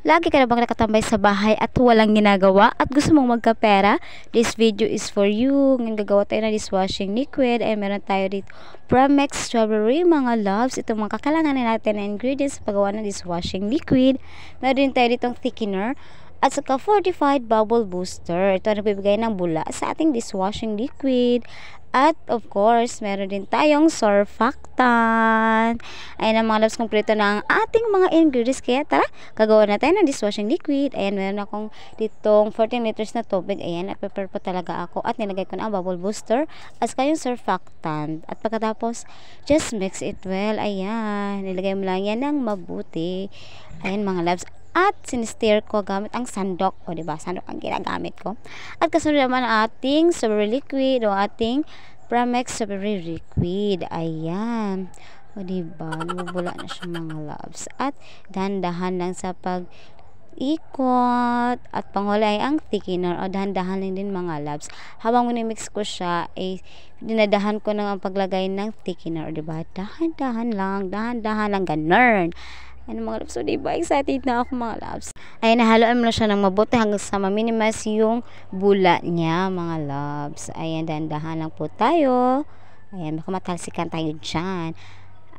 Lagi ka na bang nakatambay sa bahay at walang ginagawa at gusto mong magkapera? This video is for you. Ngayon gagawa tayo ng dishwashing liquid ay meron tayo dito Pramex Strawberry mga loves. Ito mga kakalanganin natin na ingredients sa paggawa ng dishwashing liquid. Meron din tayo ditong thickener at saka fortified bubble booster. Ito ang nagbibigay ng bula sa ating dishwashing liquid. At of course, meron din tayong surfactant. Ayan ang mga loves, kumpleto na ang ating mga ingredients. Kaya tara, kagawa na tayo ng dishwashing liquid. Ayan, meron akong ditong 14 liters na tubig. Ayan, na-prepare po talaga ako. At nilagay ko na ang bubble booster as kayong surfactant. At pagkatapos, just mix it well. Ayan, nilagay mo lang yan ng mabuti. Ayan mga loves, at sinister ko gamit ang sandok o di ba sandok ang ginagamit ko at kasunod naman ating strawberry liquid o ating Pramex strawberry liquid ayan o di ba bubula na siya mga loves at dahan-dahan lang sa pag ikot at panghuli ay ang thickener o dahan-dahan lang din mga loves habang minimix ko siya ay dinadahan ko ng ang paglagay ng thickener o ba dahan-dahan lang dahan-dahan lang ganern Ayan mga loves. So, diba? Excited na ako mga loves. Ayan, nahaloan mo na siya ng mabuti hanggang sa ma-minimize yung bula niya mga loves. Ayan, dandahan lang po tayo. Ayan, baka matalsikan tayo dyan.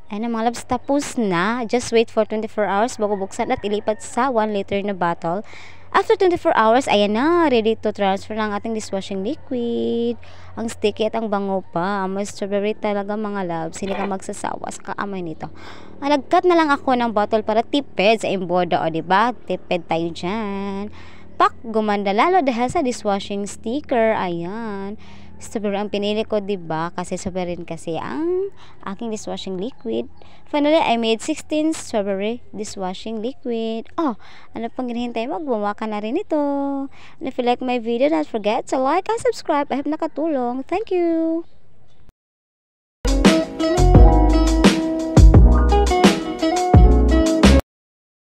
Ayan mga loves, tapos na. Just wait for 24 hours bago buksan at ilipat sa 1 liter na bottle. After 24 hours, ayan na, ready to transfer lang ating dishwashing liquid. Ang sticky at ang bango pa. Amoy strawberry talaga mga loves. Hindi ka magsasawa sa kaamoy nito. Ah, Nagkat na lang ako ng bottle para tipid sa emboda o diba? Tipid tayo dyan. Pak, gumanda lalo dahil sa dishwashing sticker. Ayan. Super ang pinili ko, 'di ba? Kasi super rin kasi ang aking dishwashing liquid. Finally, I made 16 strawberry dishwashing liquid. Oh, ano pang hinihintay mo? Gumawa na rin ito. And if you like my video, don't forget to like and subscribe. I hope nakatulong. Thank you.